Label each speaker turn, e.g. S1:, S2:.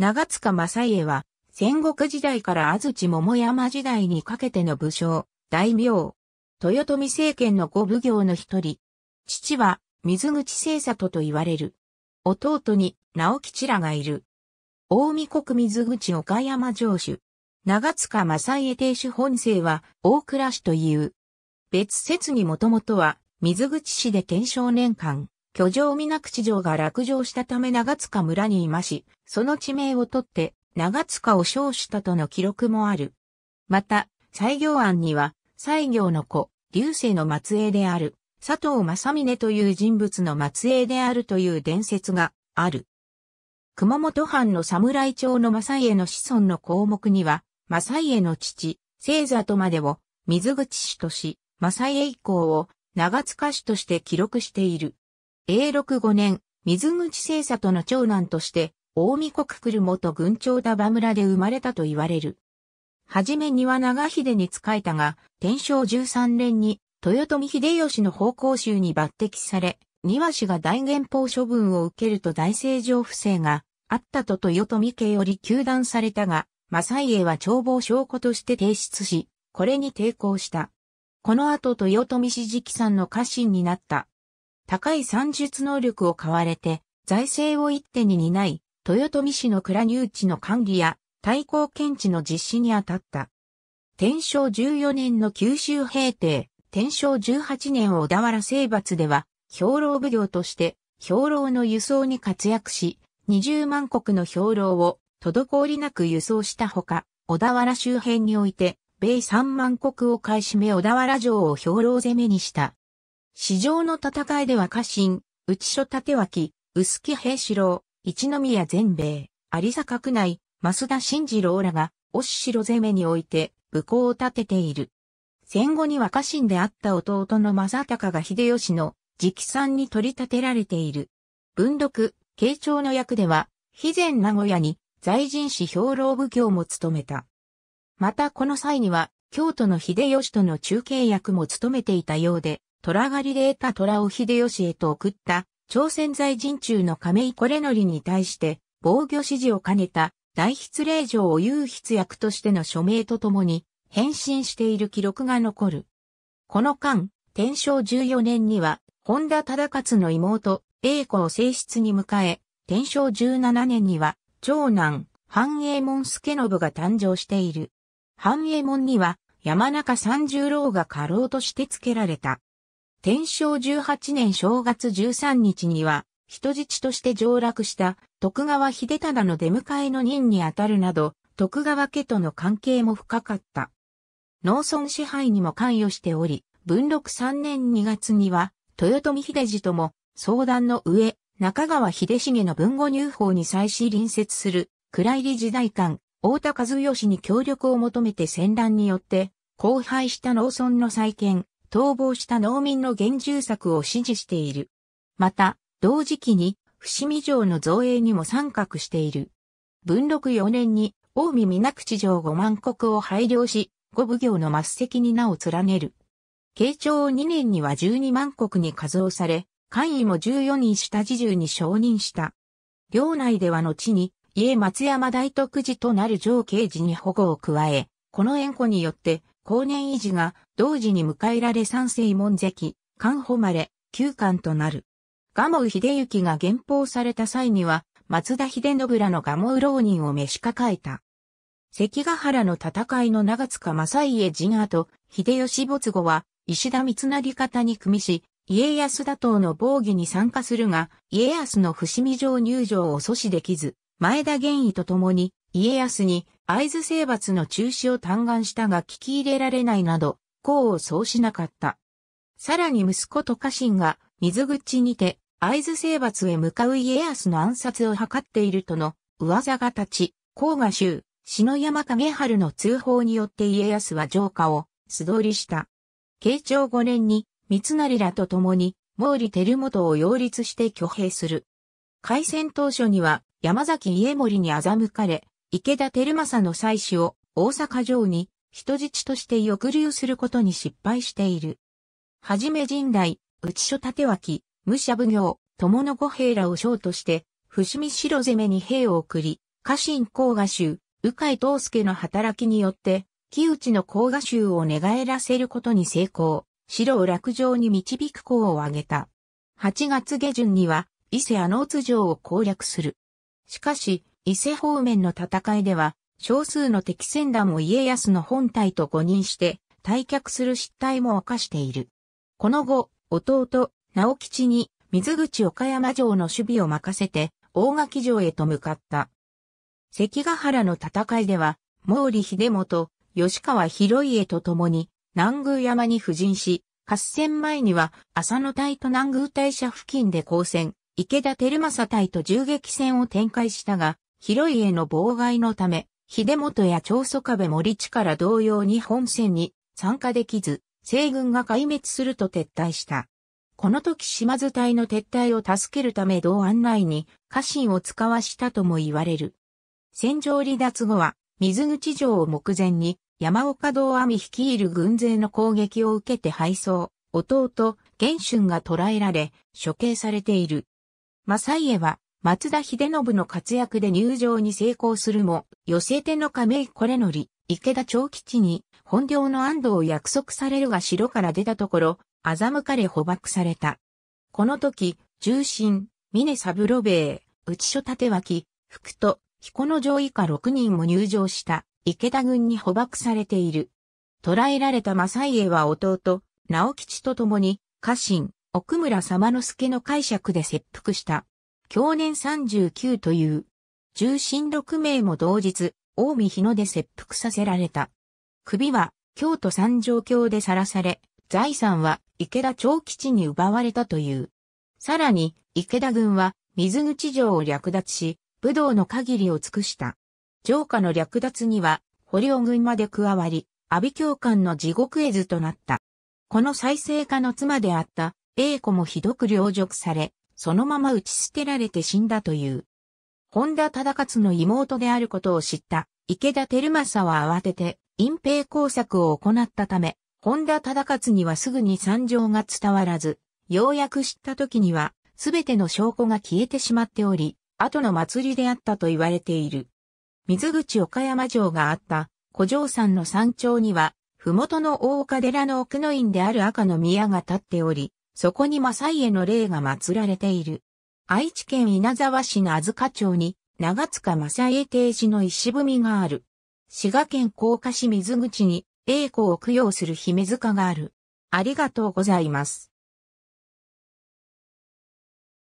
S1: 長塚正家は、戦国時代から安土桃山時代にかけての武将、大名。豊臣政権の五奉行の一人。父は、水口清里と言われる。弟に、直吉らがいる。大見国水口岡山城主。長塚正家亭主本姓は、大倉氏という。別説にもともとは、水口氏で天正年間、居城皆口城が落城したため長塚村にいまし、その地名をとって長塚を称したとの記録もある。また、西行庵には、西行の子、流星の末裔である、佐藤正峰という人物の末裔であるという伝説がある。熊本藩の侍町の正家の子孫の項目には、正家の父、聖座とまでを水口氏とし、正家以降を長塚氏として記録している。永禄5年、水口聖佐との長男として、大見国来る元軍長田場村で生まれたと言われる。はじめには長秀に仕えたが、天正13年に、豊臣秀吉の奉公衆に抜擢され、庭氏が大元宝処分を受けると大政上不正があったと豊臣家より求断されたが、正家は帳簿証拠として提出し、これに抵抗した。この後豊臣氏直参の家臣になった高い算術能力を買われて、財政を一手に担い、豊臣氏の蔵入地の管理や、対抗検知の実施に当たった。天正14年の九州平定、天正18年小田原征伐では、兵糧奉行として、兵糧の輸送に活躍し、20万国の兵糧を滞りなく輸送したほか、小田原周辺において、米3万国を買い占め小田原城を兵糧攻めにした。市場の戦いでは家臣、内所立脇、薄木平四郎、一宮全米、有坂区内、増田慎次郎らが、押城攻めにおいて、武功を立てている。戦後には家臣であった弟の正隆が秀吉の直参に取り立てられている。文禄、慶長の役では、肥前名古屋に在人士兵糧奉行も務めた。またこの際には、京都の秀吉との中継役も務めていたようで、虎狩りで得た虎を秀吉へと送った朝鮮在陣中の亀井これのりに対して防御指示を兼ねた大筆令状を有筆役としての署名とともに返信している記録が残る。この間、天正14年には本田忠勝の妹、栄子を正室に迎え、天正17年には長男、半栄門助信が誕生している。半栄門には山中三十郎が家老として付けられた。天正18年正月13日には、人質として上洛した徳川秀忠の出迎えの任にあたるなど、徳川家との関係も深かった。農村支配にも関与しており、文禄3年2月には、豊臣秀治とも相談の上、中川秀重の文語入法に際し隣接する、暗入り時代官、大田和義に協力を求めて戦乱によって、荒廃した農村の再建、逃亡した農民の厳重策を支持している。また、同時期に伏見城の造営にも参画している。文禄4年に近江水口城五万国を廃領し、五奉行の末席に名を連ねる。慶長2年には12万国に加増され、官位も14人下地中に承認した。領内では後に、家松山大徳寺となる上慶寺に保護を加え、この縁故によって、後年維持が同時に迎えられ三世門跡、官誉れ、旧館となる。蒲生秀行が減俸された際には、松田秀信らの蒲生浪人を召し抱えた。関ヶ原の戦いの長塚正家陣跡、秀吉没後は、石田三成方に組みし、家康打倒の防御に参加するが、家康の伏見城入城を阻止できず、前田玄義と共に、家康に会津征伐の中止を嘆願したが聞き入れられないなど、功を奏しなかった。さらに息子と家臣が水口にて会津征伐へ向かう家康の暗殺を図っているとの噂が立ち、甲賀州、篠山影春の通報によって家康は城下を素通りした。慶長5年に三成らと共に毛利輝元を擁立して挙兵する。開戦当初には山崎家森に欺かれ、池田照正の妻子を大阪城に人質として抑留することに失敗している。はじめ神代、内所立脇、武者奉行、友の五兵らを将として、伏見城攻めに兵を送り、家臣甲賀衆、鵜飼東介の働きによって、木内の甲賀衆を寝返らせることに成功、城を落城に導く功を挙げた。8月下旬には、伊勢阿能津城を攻略する。しかし、伊勢方面の戦いでは、少数の敵船団を家康の本体と誤認して、退却する失態も犯している。この後、弟、直吉に、水口岡山城の守備を任せて、大垣城へと向かった。関ヶ原の戦いでは、毛利秀元、吉川広家と共に、南宮山に布陣し、合戦前には、浅野隊と南宮大社付近で交戦、池田照正隊と銃撃戦を展開したが、広家の妨害のため、秀元や長宗壁森地から同様に本戦に参加できず、西軍が壊滅すると撤退した。この時島津隊の撤退を助けるため同案内に家臣を使わしたとも言われる。戦場離脱後は水口城を目前に山岡道網率いる軍勢の攻撃を受けて敗走、弟、玄春が捕らえられ処刑されている。正家は松田秀信の活躍で入場に成功するも、寄せ手の亀井これのり、池田長吉に、本領の安藤を約束されるが城から出たところ、欺かれ捕獲された。この時、重臣、峰三郎兵衛、内所立脇、福と、彦の上以下6人も入場した、池田軍に捕獲されている。捕らえられた正家は弟、直吉と共に、家臣、奥村様之助の解釈で切腹した。享年39という、重臣6名も同日、近江日野で切腹させられた。首は、京都三条京でさらされ、財産は池田長吉に奪われたという。さらに、池田軍は水口城を略奪し、武道の限りを尽くした。城下の略奪には、堀尾軍まで加わり、阿鼻教官の地獄絵図となった。この再生家の妻であった、英子もひどく領辱され、そのまま打ち捨てられて死んだという。本田忠勝の妹であることを知った池田照正は慌てて隠蔽工作を行ったため、本田忠勝にはすぐに惨状が伝わらず、ようやく知った時には、すべての証拠が消えてしまっており、後の祭りであったと言われている。水口岡山城があった古城山の山頂には、麓の大岡寺の奥の院である赤の宮が立っており、そこにマサイへの霊が祀られている。愛知県稲沢市のず塚町に、長塚正英定寺の石踏みがある。滋賀県甲賀市水口に、栄光を供養する姫塚がある。ありがとうございます。